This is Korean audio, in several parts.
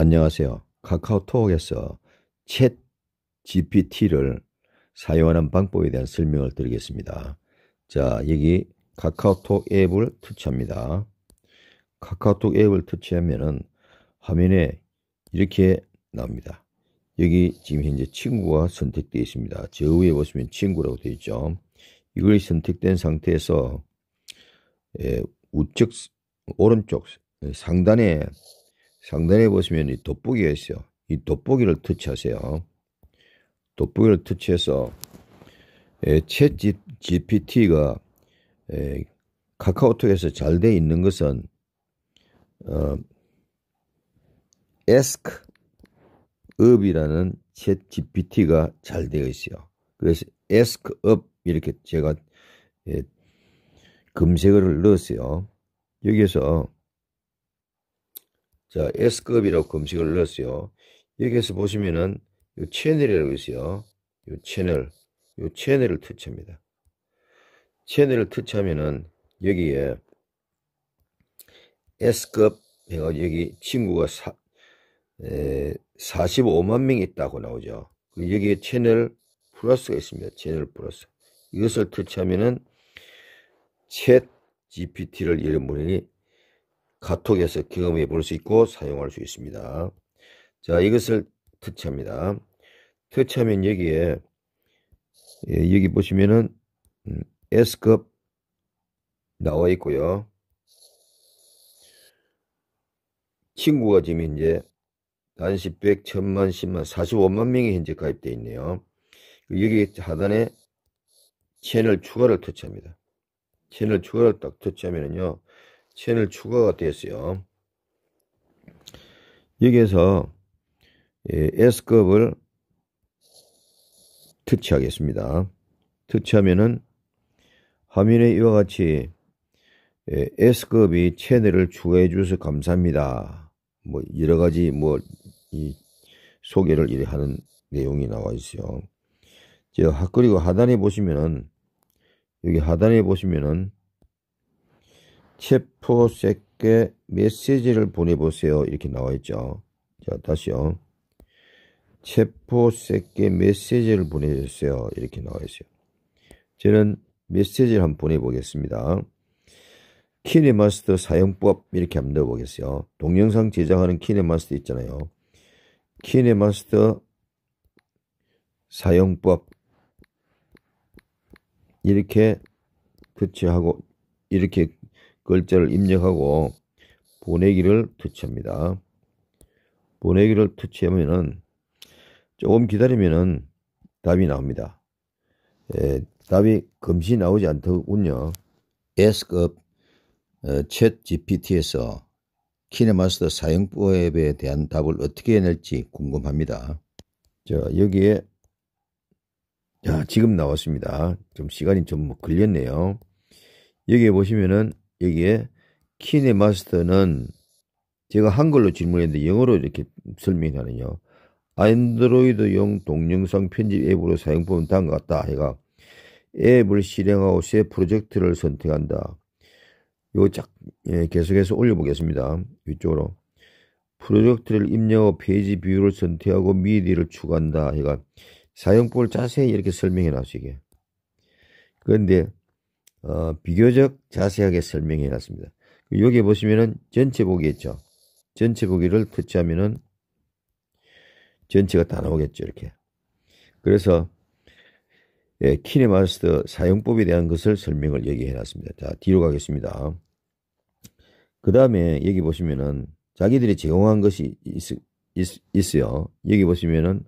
안녕하세요. 카카오톡에서 챗 GPT를 사용하는 방법에 대한 설명을 드리겠습니다. 자, 여기 카카오톡 앱을 터치합니다. 카카오톡 앱을 터치하면은 화면에 이렇게 나옵니다. 여기 지금 현재 친구가 선택되어 있습니다. 저 위에 보시면 친구라고 되어 있죠. 이걸 선택된 상태에서 예, 우측 오른쪽 상단에 상단에 보시면 이 돋보기가 있어요. 이 돋보기를 터치하세요. 돋보기를 터치해서 챗 GPT가 에, 카카오톡에서 잘 돼 있는 것은 어, 에스크 업이라는 챗 GPT가 잘 되어 있어요. 그래서 에스크 업 이렇게 제가 예, 검색어를 넣었어요. 여기에서 자, S급이라고 검색을 넣었어요. 여기에서 보시면은 요 채널이라고 있어요. 요 채널, 요 채널을 터치합니다. 채널을 터치하면은 여기에 S급 그러니까 여기 친구가 사, 에, 45만 명이 있다고 나오죠. 그리고 여기에 채널 플러스가 있습니다. 채널 플러스. 이것을 터치하면은 챗 GPT를 여러분이 카톡에서 경험해 볼 수 있고 사용할 수 있습니다. 자, 이것을 터치합니다. 터치하면 여기에 예, 여기 보시면은 음, S급 나와 있고요. 친구가 지금 이제 단시 100, 1000만, 10만, 45만 명이 현재 가입되어 있네요. 그 여기 하단에 채널 추가를 터치합니다. 채널 추가를 딱 터치하면은요. 채널 추가가 되었어요. 여기에서 예, S급을 터치하겠습니다. 터치하면은 화면에 이와 같이 예, S급이 채널을 추가해 주셔서 감사합니다. 뭐 여러 가지 뭐 이 소개를 이래 하는 내용이 나와 있어요. 제 그리고 하단에 보시면은 여기 하단에 보시면은 체포색께 메시지를 보내보세요. 이렇게 나와 있죠. 자, 다시요. 체포색께 메시지를 보내주세요. 이렇게 나와 있어요. 저는 메시지를 한번 보내보겠습니다. 키네마스터 사용법 이렇게 한번 넣어보겠어요. 동영상 제작하는 키네마스터 있잖아요. 키네마스터 사용법 이렇게 터치하고 이렇게 글자를 입력하고 보내기를 터치합니다. 보내기를 터치하면은 조금 기다리면은 답이 나옵니다. 예, 답이 금시 나오지 않더군요. Ask업 어, 챗 GPT에서 키네마스터 사용법에 대한 답을 어떻게 해낼지 궁금합니다. 자, 여기에 자, 아, 지금 나왔습니다. 좀 시간이 좀 걸렸네요. 여기에 보시면은 여기에 키네마스터는 제가 한글로 질문했는데 영어로 이렇게 설명하네요. 안드로이드용 동영상 편집 앱으로 사용법은 다음과 같다. 해가 앱을 실행하고 새 프로젝트를 선택한다. 요거 예, 계속해서 올려보겠습니다. 위쪽으로 프로젝트를 입력하고 페이지 비율을 선택하고 미디를 추가한다. 해가 사용법을 자세히 이렇게 설명해 놨어요. 이게. 그런데 어, 비교적 자세하게 설명해 놨습니다. 그 여기 보시면은 전체 보기 겠죠 전체 보기를 터치하면은 전체가 다 나오겠죠. 이렇게. 그래서 예, 키네마스터 사용법에 대한 것을 설명을 여기 해놨습니다. 자, 뒤로 가겠습니다. 그 다음에 여기 보시면은 자기들이 제공한 것이 있, 어요 여기 보시면은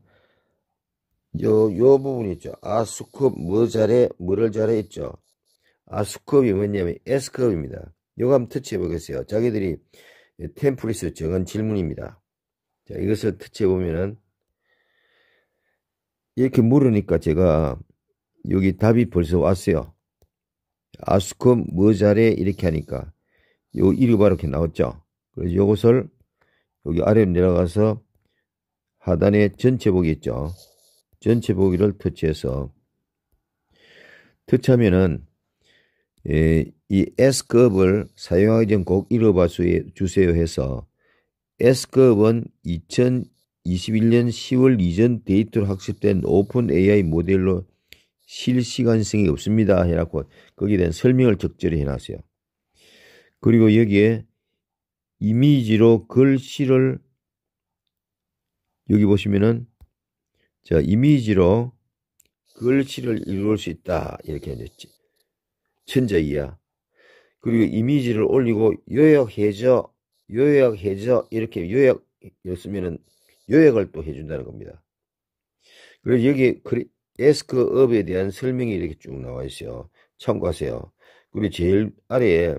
요, 요 부분 있죠. 아스컵, 뭐 잘해, 뭐를 잘해 있죠. 아스컵이 뭐냐면 S컵입니다. 요거 한번 터치해 보겠어요. 자기들이 템플릿에 정한 질문입니다. 자, 이것을 터치해 보면은 이렇게 물으니까 제가 여기 답이 벌써 왔어요. 아스컵 뭐 잘해 이렇게 하니까 요 1위가 이렇게 나왔죠. 그래서 요것을 여기 아래로 내려가서 하단에 전체 보기 있죠. 전체 보기를 터치해서 터치하면은 에, 예, 이 S급을 사용하기 전 꼭 읽어봐 주세요 해서 S급은 2021년 10월 이전 데이터로 학습된 오픈 AI 모델로 실시간성이 없습니다 해놓고 거기에 대한 설명을 적절히 해놨어요. 그리고 여기에 이미지로 글씨를 여기 보시면은 자 이미지로 글씨를 읽을 수 있다 이렇게 해줬지. 천재이야. 그리고 음. 이미지를 올리고 요약해줘, 요약해줘 이렇게 요약였으면은 요약을 또 해준다는 겁니다. 그리고 여기 에스크업에 대한 설명이 이렇게 쭉 나와 있어요. 참고하세요. 그리고 제일 아래에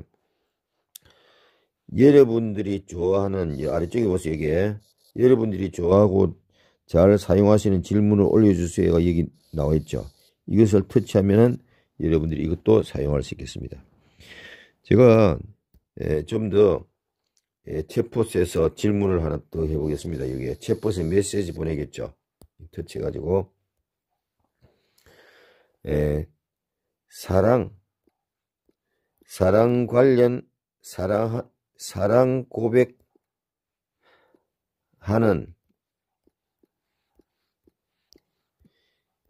여러분들이 좋아하는 아래쪽에 보세요. 여기에 여러분들이 좋아하고 잘 사용하시는 질문을 올려주세요가 여기 나와 있죠. 이것을 터치하면은 여러분들이 이것도 사용할 수 있겠습니다. 제가 예, 좀더 예, 챗봇에서 질문을 하나 더 해보겠습니다. 여기 챗봇에 메시지 보내겠죠. 터치해가지고 에, 예, 사랑 사랑 관련 사랑 사랑 고백하는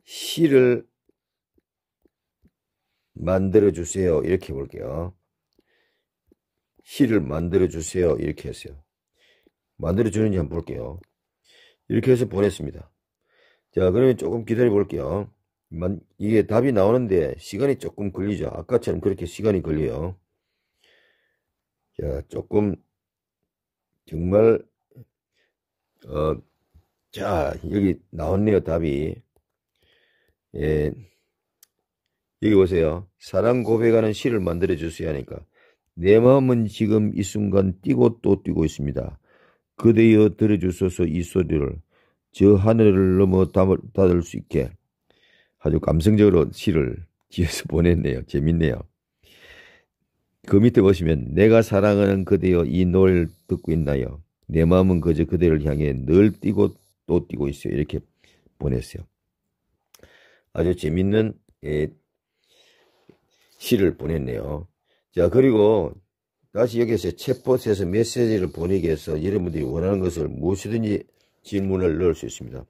시를 만들어 주세요. 이렇게 볼게요. 실을 만들어 주세요. 이렇게 했어요. 만들어 주는지 한번 볼게요. 이렇게 해서 보냈습니다. 자, 그러면 조금 기다려 볼게요. 이게 답이 나오는데 시간이 조금 걸리죠. 아까처럼 그렇게 시간이 걸려요. 자, 조금 정말 어, 자, 여기 나왔네요, 답이. 예. 여기 보세요. 사랑 고백하는 시를 만들어 주셔야 하니까 내 마음은 지금 이 순간 뛰고 또 뛰고 있습니다. 그대여 들어주소서 이 소리를 저 하늘을 넘어 닿을 수 있게 아주 감성적으로 시를 지어서 보냈네요. 재밌네요. 그 밑에 보시면 내가 사랑하는 그대여 이 노래를 듣고 있나요? 내 마음은 그저 그대를 향해 늘 뛰고 또 뛰고 있어요. 이렇게 보냈어요. 아주 재밌는 예, 시를 보냈네요. 자, 그리고 다시 여기서 챗봇에서 메시지를 보내기 위해서 여러분들이 원하는 것을 무엇이든지 질문을 넣을 수 있습니다.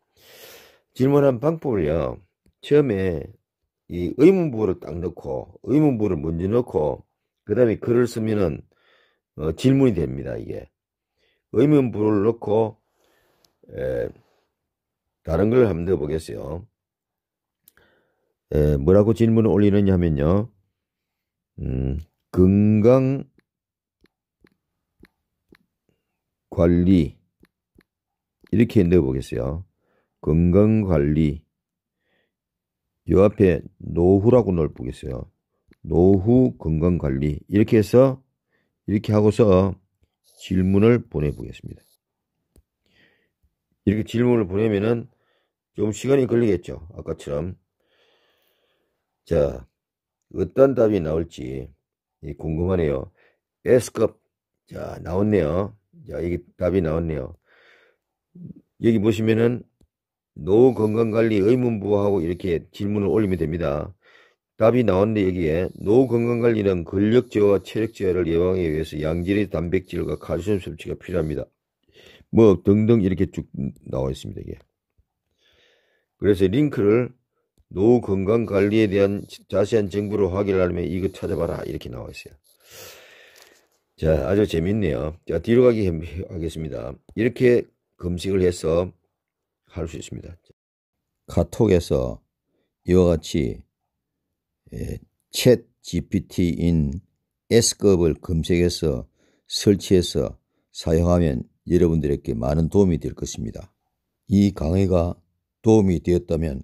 질문한 방법을요. 처음에 이 의문부를 딱 넣고 의문부를 먼저 넣고 그 다음에 글을 쓰면은 어, 질문이 됩니다. 이게 의문부를 넣고 에, 다른 걸 한번 넣어보겠어요. 에, 뭐라고 질문을 올리느냐 하면요. 음, 건강 관리 이렇게 넣어보겠어요. 건강 관리 요 앞에 노후라고 넣어보겠어요. 노후 건강 관리 이렇게 해서 이렇게 하고서 질문을 보내보겠습니다. 이렇게 질문을 보내면은 좀 시간이 걸리겠죠. 아까처럼. 자, 어떤 답이 나올지 예, 궁금하네요. S급 자 나왔네요. 자 이게 답이 나왔네요. 여기 보시면은 노후 건강관리 의문부하고 이렇게 질문을 올리면 됩니다. 답이 나왔는데 여기에 노후 건강관리는 근력 저하와 체력 저하를 예방하기 위해서 양질의 단백질과 칼슘 섭취가 필요합니다. 뭐 등등 이렇게 쭉 나와 있습니다. 이게. 그래서 링크를 노후 건강 관리에 대한 자세한 정보를 확인하려면 이거 찾아봐라 이렇게 나와 있어요. 자 아주 재밌네요. 자 뒤로 가기 하겠습니다. 이렇게 검색을 해서 할 수 있습니다. 카톡에서 이와 같이 예, 챗 GPT인 S급을 검색해서 설치해서 사용하면 여러분들에게 많은 도움이 될 것입니다. 이 강의가 도움이 되었다면